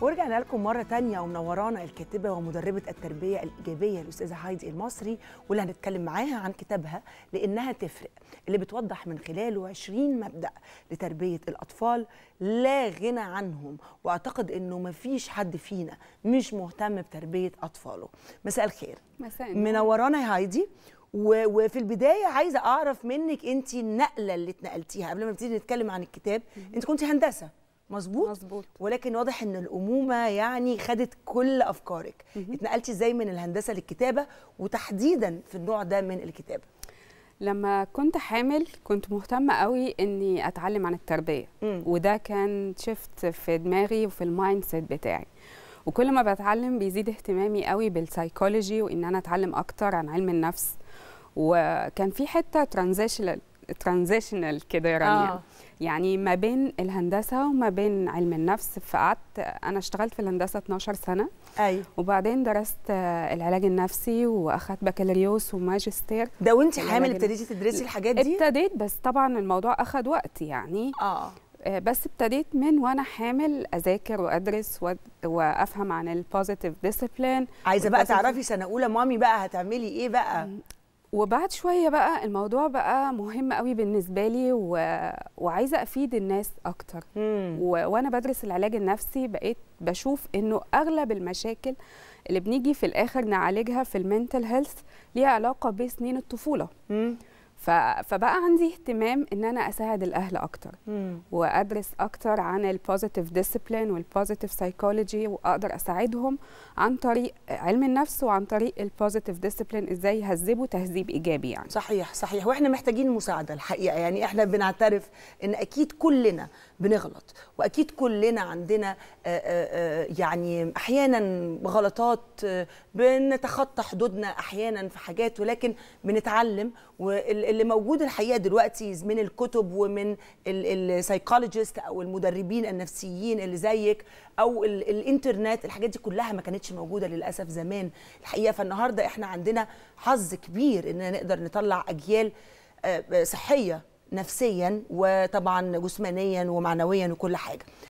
ورجعنا لكم مرة تانية ومنورانا الكاتبة ومدربة التربية الإيجابية الأستاذة هايدي المصري واللي هنتكلم معاها عن كتابها لأنها تفرق اللي بتوضح من خلاله 20 مبدأ لتربية الأطفال لا غنى عنهم وأعتقد إنه ما فيش حد فينا مش مهتم بتربية أطفاله مساء الخير مساء منورانا يا هايدي وفي البدايه عايزه اعرف منك انت النقله اللي اتنقلتيها قبل ما نبتدي نتكلم عن الكتاب انت كنت هندسه مظبوط مظبوط ولكن واضح ان الامومه يعني خدت كل افكارك اتنقلتي ازاي من الهندسه للكتابه وتحديدا في النوع ده من الكتابه لما كنت حامل كنت مهتمه قوي اني اتعلم عن التربيه م. وده كان شيفت في دماغي وفي المايند سيت بتاعي وكل ما بتعلم بيزيد اهتمامي قوي بالسايكولوجي وان انا اتعلم اكتر عن علم النفس وكان في حته ترانزيشنال ترانزيشنال كده رانيا آه. يعني ما بين الهندسه وما بين علم النفس فقعدت انا اشتغلت في الهندسه 12 سنه ايوه وبعدين درست العلاج النفسي واخدت بكالوريوس وماجستير ده وانت حامل ابتديتي تدرسي الحاجات دي ابتديت بس طبعا الموضوع اخد وقت يعني اه, آه، بس ابتديت من وانا حامل اذاكر وادرس وافهم عن البوزيتيف ديسيبلين عايزه بقى تعرفي سنه اولى مامي بقى هتعملي ايه بقى وبعد شويه بقى الموضوع بقى مهم قوي بالنسبه لي و... وعايزه افيد الناس اكتر و... وانا بدرس العلاج النفسي بقيت بشوف انه اغلب المشاكل اللي بنيجي في الاخر نعالجها في المنتل هيلث ليها علاقه بسنين الطفوله مم. فبقى عندي اهتمام ان انا اساعد الاهل اكتر مم. وادرس اكتر عن البوزيتيف ديسيبلين والبوزيتيف سايكولوجي واقدر اساعدهم عن طريق علم النفس وعن طريق البوزيتيف ديسيبلين ازاي يهذبوا تهذيب ايجابي يعني صحيح صحيح واحنا محتاجين مساعده الحقيقه يعني احنا بنعترف ان اكيد كلنا بنغلط واكيد كلنا عندنا يعني احيانا غلطات بنتخطى حدودنا احيانا في حاجات ولكن بنتعلم وال اللي موجود الحقيقه دلوقتي من الكتب ومن السايكولوجيست او المدربين النفسيين اللي زيك او الانترنت الحاجات دي كلها ما كانتش موجوده للاسف زمان الحقيقه فالنهارده احنا عندنا حظ كبير اننا نقدر نطلع اجيال آه، آه، صحيه نفسيا وطبعا جسمانيا ومعنويا وكل حاجه